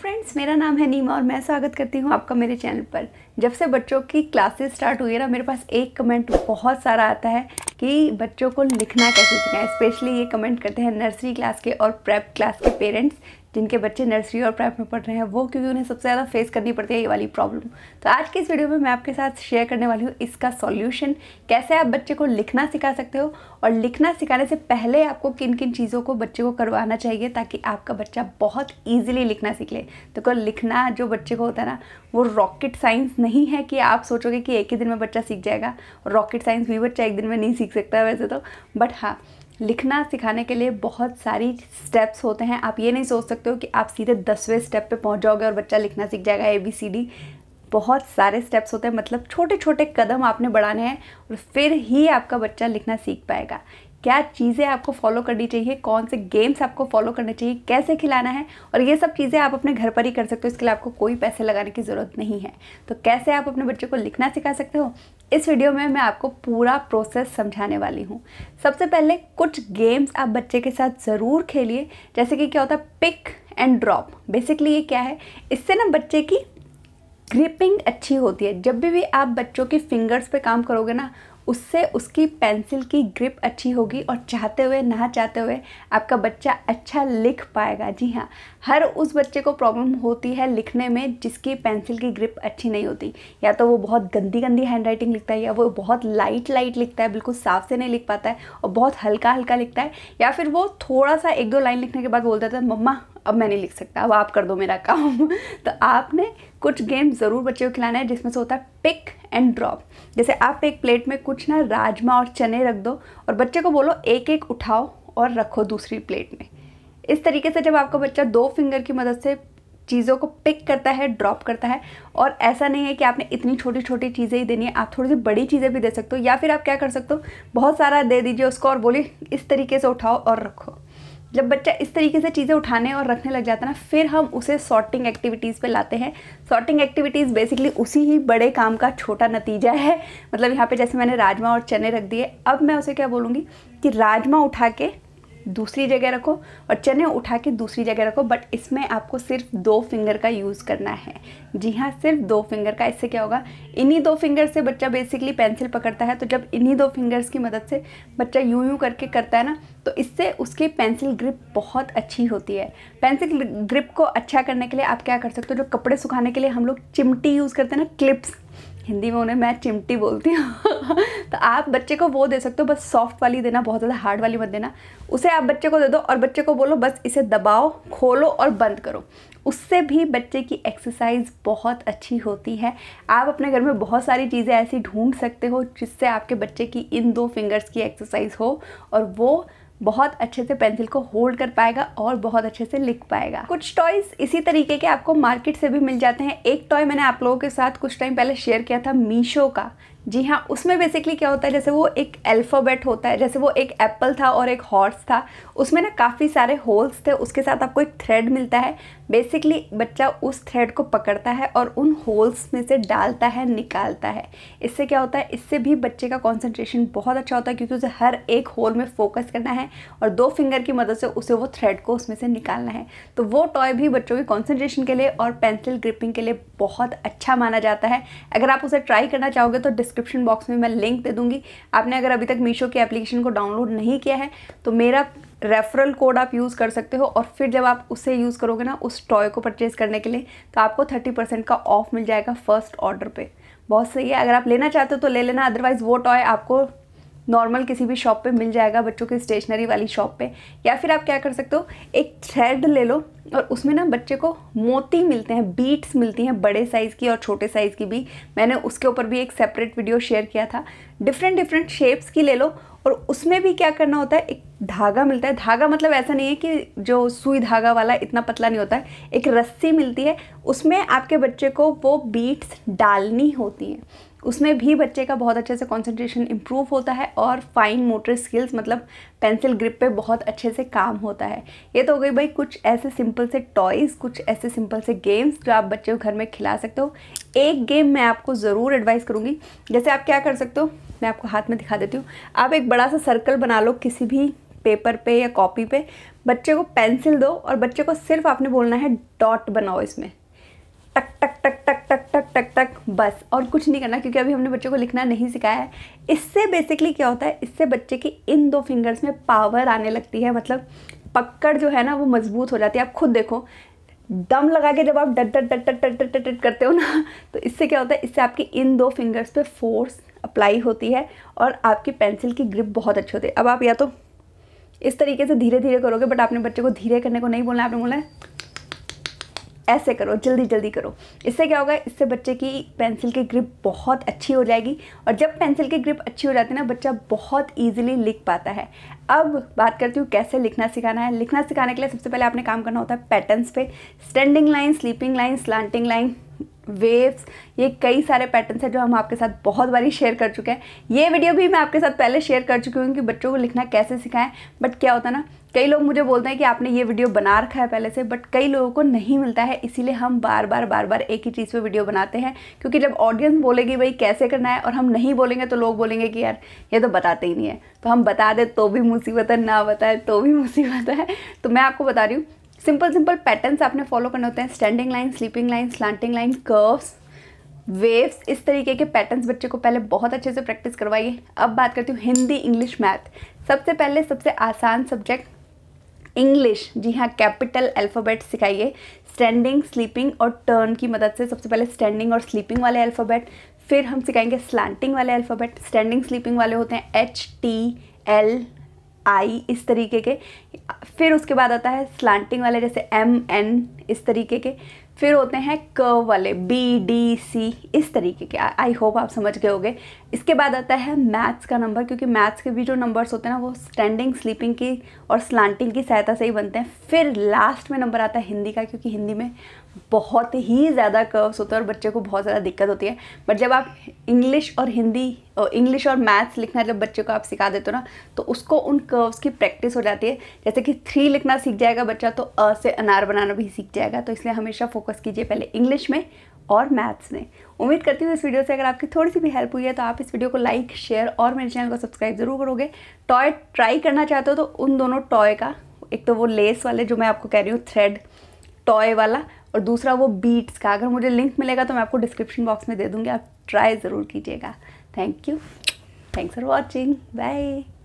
friends मेरा नाम है नीमा और मैं स्वागत करती हूँ आपका मेरे चैनल पर जब से बच्चों की क्लासेस स्टार्ट हुई है ना मेरे पास एक कमेंट बहुत सारा आता है कि बच्चों को लिखना कैसे है स्पेशली ये कमेंट करते हैं नर्सरी क्लास के और प्रेप क्लास के पेरेंट्स जिनके बच्चे नर्सरी और प्राइवेट में पढ़ रहे हैं वो क्योंकि उन्हें सबसे ज़्यादा फेस करनी पड़ती है ये वाली प्रॉब्लम तो आज की इस वीडियो में मैं आपके साथ शेयर करने वाली हूँ इसका सॉल्यूशन कैसे आप बच्चे को लिखना सिखा सकते हो और लिखना सिखाने से पहले आपको किन किन चीज़ों को बच्चे को करवाना चाहिए ताकि आपका बच्चा बहुत ईजिली लिखना सीख ले तो लिखना जो बच्चे को होता है ना वो रॉकेट साइंस नहीं है कि आप सोचोगे कि एक ही दिन में बच्चा सीख जाएगा रॉकेट साइंस भी बच्चा एक दिन में नहीं सीख सकता वैसे तो बट हाँ लिखना सिखाने के लिए बहुत सारी स्टेप्स होते हैं आप ये नहीं सोच सकते हो कि आप सीधे दसवें स्टेप पे पहुंच जाओगे और बच्चा लिखना सीख जाएगा ए बी सी डी बहुत सारे स्टेप्स होते हैं मतलब छोटे छोटे कदम आपने बढ़ाने हैं और फिर ही आपका बच्चा लिखना सीख पाएगा क्या चीज़ें आपको फॉलो करनी चाहिए कौन से गेम्स आपको फॉलो करने चाहिए कैसे खिलाना है और ये सब चीज़ें आप अपने घर पर ही कर सकते हो इसके लिए आपको कोई पैसे लगाने की ज़रूरत नहीं है तो कैसे आप अपने बच्चे को लिखना सिखा सकते हो इस वीडियो में मैं आपको पूरा प्रोसेस समझाने वाली हूँ सबसे पहले कुछ गेम्स आप बच्चे के साथ ज़रूर खेलिए जैसे कि क्या होता है पिक एंड ड्रॉप बेसिकली ये क्या है इससे ना बच्चे की ग्रिपिंग अच्छी होती है जब भी भी आप बच्चों की फिंगर्स पे काम करोगे ना उससे उसकी पेंसिल की ग्रिप अच्छी होगी और चाहते हुए ना चाहते हुए आपका बच्चा अच्छा लिख पाएगा जी हाँ हर उस बच्चे को प्रॉब्लम होती है लिखने में जिसकी पेंसिल की ग्रिप अच्छी नहीं होती या तो वो बहुत गंदी गंदी हैंड राइटिंग लिखता है या वो बहुत लाइट लाइट लिखता है बिल्कुल साफ से नहीं लिख पाता है और बहुत हल्का हल्का लिखता है या फिर वो थोड़ा सा एक दो लाइन लिखने के बाद बोल देता है मम्मा अब मैं नहीं लिख सकता अब आप कर दो मेरा काम तो आपने कुछ गेम ज़रूर बच्चे को खिलाना है जिसमें से होता है पिक एंड ड्रॉप जैसे आप एक प्लेट में कुछ ना राजमा और चने रख दो और बच्चे को बोलो एक एक उठाओ और रखो दूसरी प्लेट में इस तरीके से जब आपका बच्चा दो फिंगर की मदद से चीज़ों को पिक करता है ड्रॉप करता है और ऐसा नहीं है कि आपने इतनी छोटी छोटी चीज़ें ही देनी है आप थोड़ी सी बड़ी चीज़ें भी दे सकते हो या फिर आप क्या कर सकते हो बहुत सारा दे दीजिए उसको और बोलिए इस तरीके से उठाओ और रखो जब बच्चा इस तरीके से चीज़ें उठाने और रखने लग जाता है ना फिर हम उसे सॉर्टिंग एक्टिविटीज़ पे लाते हैं सॉर्टिंग एक्टिविटीज़ बेसिकली उसी ही बड़े काम का छोटा नतीजा है मतलब यहाँ पे जैसे मैंने राजमा और चने रख दिए अब मैं उसे क्या बोलूँगी कि राजमा उठा के दूसरी जगह रखो और चने उठा के दूसरी जगह रखो बट इसमें आपको सिर्फ दो फिंगर का यूज़ करना है जी हाँ सिर्फ दो फिंगर का इससे क्या होगा इन्हीं दो फिंगर से बच्चा बेसिकली पेंसिल पकड़ता है तो जब इन्हीं दो फिंगर्स की मदद से बच्चा यूं यूं करके करता है ना तो इससे उसकी पेंसिल ग्रिप बहुत अच्छी होती है पेंसिल ग्रिप को अच्छा करने के लिए आप क्या कर सकते हो जो कपड़े सुखाने के लिए हम लोग चिमटी यूज़ करते हैं ना क्लिप्स हिंदी में उन्हें मैं चिमटी बोलती हूँ तो आप बच्चे को वो दे सकते हो बस सॉफ्ट वाली देना बहुत ज़्यादा हार्ड वाली मत देना उसे आप बच्चे को दे दो और बच्चे को बोलो बस इसे दबाओ खोलो और बंद करो उससे भी बच्चे की एक्सरसाइज बहुत अच्छी होती है आप अपने घर में बहुत सारी चीज़ें ऐसी ढूंढ सकते हो जिससे आपके बच्चे की इन दो फिंगर्स की एक्सरसाइज हो और वो बहुत अच्छे से पेंसिल को होल्ड कर पाएगा और बहुत अच्छे से लिख पाएगा कुछ टॉयज इसी तरीके के आपको मार्केट से भी मिल जाते हैं एक टॉय मैंने आप लोगों के साथ कुछ टाइम पहले शेयर किया था मीशो का जी हाँ उसमें बेसिकली क्या होता है जैसे वो एक अल्फ़ाबेट होता है जैसे वो एक एप्पल था और एक हॉर्स था उसमें ना काफ़ी सारे होल्स थे उसके साथ आपको एक थ्रेड मिलता है बेसिकली बच्चा उस थ्रेड को पकड़ता है और उन होल्स में से डालता है निकालता है इससे क्या होता है इससे भी बच्चे का कॉन्सेंट्रेशन बहुत अच्छा होता है क्योंकि उसे हर एक होल में फोकस करना है और दो फिंगर की मदद से उसे वो थ्रेड को उसमें से निकालना है तो वो टॉय भी बच्चों के कॉन्सेंट्रेशन के लिए और पेंसिल ग्रिपिंग के लिए बहुत अच्छा माना जाता है अगर आप उसे ट्राई करना चाहोगे तो डिस्क डिस्क्रिप्शन बॉक्स में मैं लिंक दे दूँगी आपने अगर अभी तक मीशो की एप्लीकेशन को डाउनलोड नहीं किया है तो मेरा रेफरल कोड आप यूज़ कर सकते हो और फिर जब आप उसे यूज़ करोगे ना उस टॉय को परचेज करने के लिए तो आपको थर्टी परसेंट का ऑफ मिल जाएगा फर्स्ट ऑर्डर पे बहुत सही है अगर आप लेना चाहते हो तो ले लेना अदरवाइज़ वो टॉय आपको नॉर्मल किसी भी शॉप पे मिल जाएगा बच्चों के स्टेशनरी वाली शॉप पे या फिर आप क्या कर सकते हो एक थ्रेड ले लो और उसमें ना बच्चे को मोती मिलते हैं बीट्स मिलती हैं बड़े साइज़ की और छोटे साइज़ की भी मैंने उसके ऊपर भी एक सेपरेट वीडियो शेयर किया था डिफरेंट डिफरेंट शेप्स की ले लो और उसमें भी क्या करना होता है एक धागा मिलता है धागा मतलब ऐसा नहीं है कि जो सुई धागा वाला इतना पतला नहीं होता है एक रस्सी मिलती है उसमें आपके बच्चे को वो बीट्स डालनी होती हैं उसमें भी बच्चे का बहुत अच्छे से कॉन्सेंट्रेशन इम्प्रूव होता है और फाइन मोटर स्किल्स मतलब पेंसिल ग्रिप पे बहुत अच्छे से काम होता है ये तो हो गई भाई कुछ ऐसे सिंपल से टॉयज़ कुछ ऐसे सिंपल से गेम्स जो आप बच्चे को घर में खिला सकते हो एक गेम मैं आपको ज़रूर एडवाइस करूँगी जैसे आप क्या कर सकते हो मैं आपको हाथ में दिखा देती हूँ आप एक बड़ा सा सर्कल बना लो किसी भी पेपर पे या कॉपी पे बच्चे को पेंसिल दो और बच्चे को सिर्फ आपने बोलना है डॉट बनाओ इसमें टक टक टक टक टक टक बस और कुछ नहीं करना क्योंकि अभी हमने बच्चों को लिखना नहीं सिखाया है इससे बेसिकली क्या होता है इससे बच्चे की इन दो फिंगर्स में पावर आने लगती है मतलब पकड़ जो है ना वो मजबूत हो जाती है आप खुद देखो दम लगा के जब आप डट डट डट डट डट डट डट करते हो ना तो इससे क्या होता है इससे आपकी इन दो फिंगर्स पे फोर्स अप्लाई होती है और आपकी पेंसिल की ग्रिप बहुत अच्छी होती है अब आप या तो इस तरीके से धीरे धीरे करोगे बट आपने बच्चे को धीरे करने को नहीं बोलना आपने बोला है ऐसे करो जल्दी जल्दी करो इससे क्या होगा इससे बच्चे की पेंसिल की ग्रिप बहुत अच्छी हो जाएगी और जब पेंसिल की ग्रिप अच्छी हो जाती है ना बच्चा बहुत ईजिली लिख पाता है अब बात करती हूँ कैसे लिखना सिखाना है लिखना सिखाने के लिए सबसे पहले आपने काम करना होता है पैटर्न्स पे standing line sleeping line slanting line waves ये कई सारे पैटर्न्स हैं जो हम आपके साथ बहुत बारी शेयर कर चुके हैं ये वीडियो भी मैं आपके साथ पहले शेयर कर चुकी हूँ कि बच्चों को लिखना कैसे सिखाएं बट क्या होता है ना कई लोग मुझे बोलते हैं कि आपने ये वीडियो बना रखा है पहले से बट कई लोगों को नहीं मिलता है इसीलिए हम बार बार बार बार एक ही चीज़ पर वीडियो बनाते हैं क्योंकि जब ऑडियंस बोलेगी भाई कैसे करना है और हम नहीं बोलेंगे तो लोग बोलेंगे कि यार ये तो बताते ही नहीं है तो हम बता दें तो भी मुसीबत है ना बताए तो भी मुसीबत है तो मैं आपको बता रही हूँ सिंपल सिंपल पैटर्न्स आपने फॉलो करने होते हैं standing line sleeping line slanting line curves waves इस तरीके के पैटर्न्स बच्चे को पहले बहुत अच्छे से प्रैक्टिस करवाइए अब बात करती हूँ हिंदी इंग्लिश मैथ सबसे पहले सबसे आसान सब्जेक्ट इंग्लिश जी हाँ कैपिटल अल्फ़ाबेट सिखाइए स्टैंडिंग स्लीपिंग और टर्न की मदद से सबसे पहले स्टैंडिंग और स्लीपिंग वाले अल्फ़ाबेट फिर हम सिखाएंगे स्लांटिंग वाले अल्फ़ाबेट स्टैंडिंग स्लीपिंग वाले होते हैं एच टी एल आई इस तरीके के फिर उसके बाद आता है स्लांटिंग वाले जैसे एम एन इस तरीके के फिर होते हैं कर्व वाले बी डी सी इस तरीके के आई होप आप समझ गए होंगे इसके बाद आता है मैथ्स का नंबर क्योंकि मैथ्स के भी जो नंबर्स होते हैं ना वो स्टैंडिंग स्लीपिंग की और स्लांटिंग की सहायता से ही बनते हैं फिर लास्ट में नंबर आता है हिंदी का क्योंकि हिंदी में बहुत ही ज़्यादा कर्व्स होते हैं और बच्चे को बहुत ज़्यादा दिक्कत होती है बट जब आप इंग्लिश और हिंदी इंग्लिश और मैथ्स लिखना जब बच्चे को आप सिखा देते हो ना तो उसको उन कर्व्स की प्रैक्टिस हो जाती है जैसे कि थ्री लिखना सीख जाएगा बच्चा तो अ से अनार बनाना भी सीख जाएगा तो इसलिए हमेशा फोकस कीजिए पहले इंग्लिश में और मैथ्स में उम्मीद करती हूँ इस वीडियो से अगर आपकी थोड़ी सी भी हेल्प हुई है तो आप इस वीडियो को लाइक शेयर और मेरे चैनल को सब्सक्राइब ज़रूर करोगे टॉय ट्राई करना चाहते हो तो उन दोनों टॉय का एक तो वो लेस वाले जो मैं आपको कह रही हूँ थ्रेड टॉय वाला और दूसरा वो बीट्स का अगर मुझे लिंक मिलेगा तो मैं आपको डिस्क्रिप्शन बॉक्स में दे दूँगी आप ट्राई ज़रूर कीजिएगा thank you thanks for watching bye